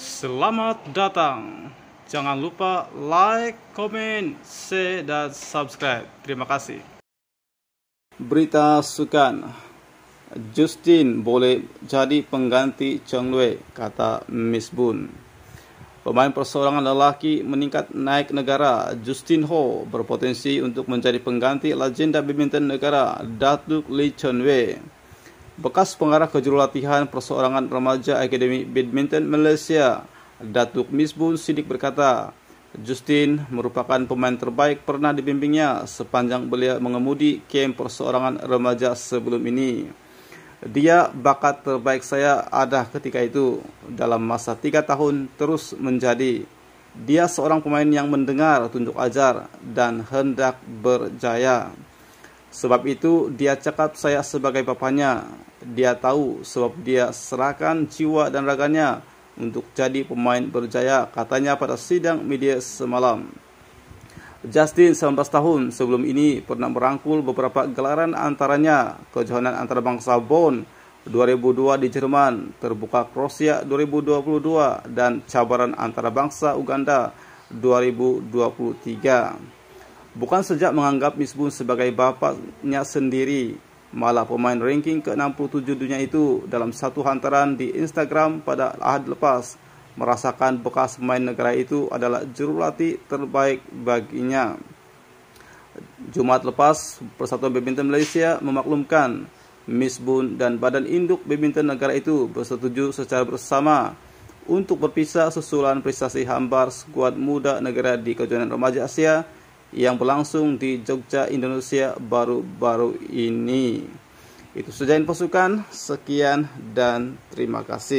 Selamat datang. Jangan lupa like, comment, share, dan subscribe. Terima kasih. Berita sukan. Justin boleh jadi pengganti Chengwe, kata Miss Boon. Pemain perseorangan lelaki meningkat naik negara Justin Ho berpotensi untuk menjadi pengganti legenda badminton negara Datuk Lee Chen Wei bekas pengarah kejurulatihan perseorangan remaja Akademi Badminton Malaysia, Datuk Misbun Sidik berkata, Justin merupakan pemain terbaik pernah dibimbingnya sepanjang beliau mengemudi kem perseorangan remaja sebelum ini. Dia bakat terbaik saya ada ketika itu. Dalam masa tiga tahun terus menjadi. Dia seorang pemain yang mendengar, tunjuk ajar, dan hendak berjaya. Sebab itu dia cakap saya sebagai papanya. Dia tahu sebab dia serahkan jiwa dan raganya untuk jadi pemain berjaya katanya pada sidang media semalam. Justin 19 tahun sebelum ini pernah merangkul beberapa gelaran antaranya kejohanan antarabangsa Bonn 2002 di Jerman, terbuka Kroasia 2022 dan cabaran antarabangsa Uganda 2023. Bukan sejak menganggap Misbun sebagai bapaknya sendiri, malah pemain ranking ke-67 dunia itu dalam satu hantaran di Instagram pada Ahad lepas merasakan bekas pemain negara itu adalah jurulatih terbaik baginya. Jumat lepas, Persatuan Badminton Malaysia memaklumkan Misbun dan Badan Induk Badminton Negara itu bersetuju secara bersama untuk berpisah susulan prestasi hambar skuad muda negara di kejuaraan remaja Asia yang berlangsung di Jogja, Indonesia baru-baru ini. Itu saja pasukan. sekian dan terima kasih.